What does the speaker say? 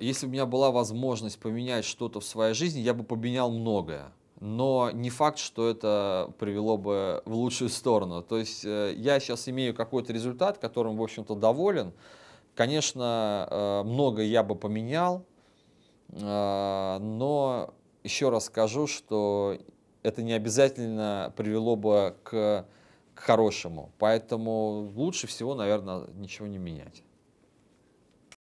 если у меня была возможность поменять что-то в своей жизни, я бы поменял многое. Но не факт, что это привело бы в лучшую сторону. То есть э, я сейчас имею какой-то результат, которым, в общем-то, доволен. Конечно, э, много я бы поменял, э, но еще раз скажу, что это не обязательно привело бы к, к хорошему. Поэтому лучше всего, наверное, ничего не менять.